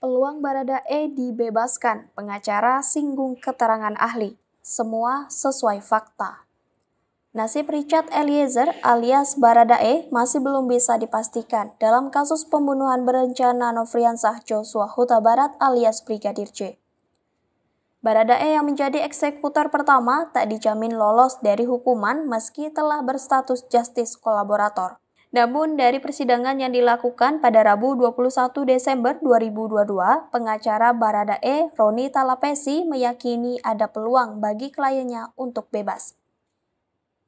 Peluang Baradae dibebaskan, pengacara singgung keterangan ahli. Semua sesuai fakta. Nasib Richard Eliezer alias Baradae masih belum bisa dipastikan dalam kasus pembunuhan berencana Nofriansah Joshua Huta Barat alias Brigadir J. Baradae yang menjadi eksekutor pertama tak dijamin lolos dari hukuman meski telah berstatus justice kolaborator. Namun dari persidangan yang dilakukan pada Rabu 21 Desember 2022, pengacara Baradae Roni Talapesi meyakini ada peluang bagi kliennya untuk bebas.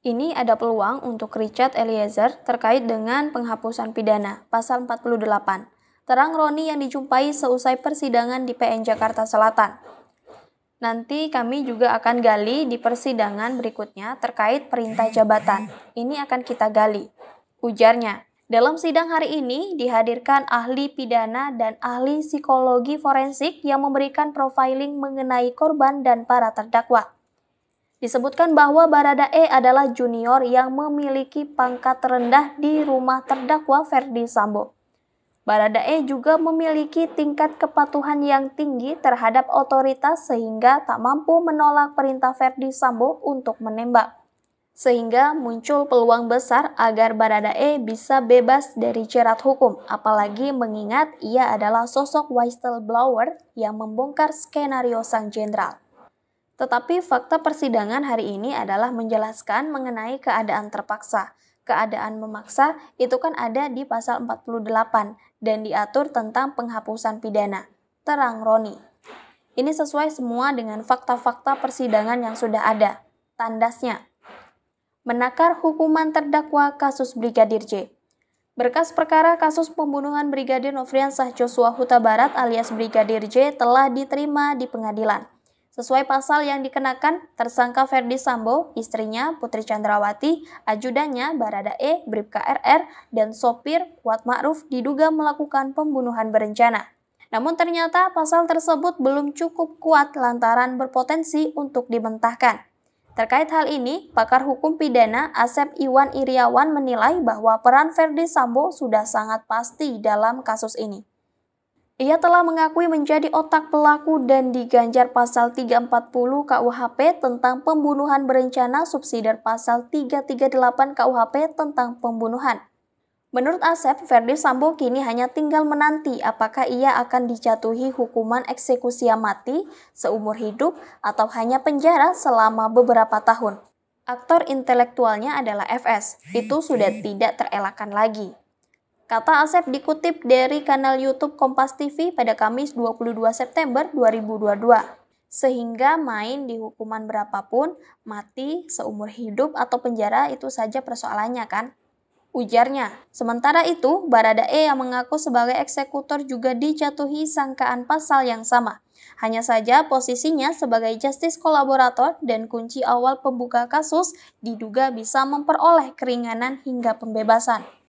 Ini ada peluang untuk Richard Eliezer terkait dengan penghapusan pidana pasal 48. Terang Roni yang dijumpai seusai persidangan di PN Jakarta Selatan. Nanti kami juga akan gali di persidangan berikutnya terkait perintah jabatan. Ini akan kita gali. Ujarnya, dalam sidang hari ini dihadirkan ahli pidana dan ahli psikologi forensik yang memberikan profiling mengenai korban dan para terdakwa. Disebutkan bahwa Baradae adalah junior yang memiliki pangkat rendah di rumah terdakwa Ferdi Sambo. Baradae juga memiliki tingkat kepatuhan yang tinggi terhadap otoritas sehingga tak mampu menolak perintah Ferdi Sambo untuk menembak sehingga muncul peluang besar agar Baradae bisa bebas dari jerat hukum, apalagi mengingat ia adalah sosok whistleblower yang membongkar skenario sang jenderal. Tetapi fakta persidangan hari ini adalah menjelaskan mengenai keadaan terpaksa, keadaan memaksa itu kan ada di pasal 48 dan diatur tentang penghapusan pidana. Terang Roni. Ini sesuai semua dengan fakta-fakta persidangan yang sudah ada. Tandasnya, menakar hukuman terdakwa kasus Brigadir J. Berkas perkara kasus pembunuhan Brigadir Nofriansah Joshua Huta Barat alias Brigadir J telah diterima di pengadilan. Sesuai pasal yang dikenakan, tersangka Ferdi Sambo, istrinya Putri Chandrawati, ajudannya Barada E, Bribka RR, dan sopir Kuat Ma'ruf diduga melakukan pembunuhan berencana. Namun ternyata pasal tersebut belum cukup kuat lantaran berpotensi untuk dimentahkan. Terkait hal ini, pakar hukum pidana Asep Iwan Iriawan menilai bahwa peran Verdi Sambo sudah sangat pasti dalam kasus ini. Ia telah mengakui menjadi otak pelaku dan diganjar pasal 340 KUHP tentang pembunuhan berencana subsidiar pasal 338 KUHP tentang pembunuhan. Menurut Asep, Verdi Sambo kini hanya tinggal menanti apakah ia akan dijatuhi hukuman eksekusi mati seumur hidup atau hanya penjara selama beberapa tahun. Aktor intelektualnya adalah FS, itu sudah tidak terelakkan lagi. Kata Asep dikutip dari kanal YouTube Kompas TV pada Kamis 22 September 2022. Sehingga main di hukuman berapapun, mati, seumur hidup, atau penjara itu saja persoalannya kan? ujarnya. Sementara itu, Baradae yang mengaku sebagai eksekutor juga dijatuhi sangkaan pasal yang sama. Hanya saja posisinya sebagai justice kolaborator dan kunci awal pembuka kasus diduga bisa memperoleh keringanan hingga pembebasan.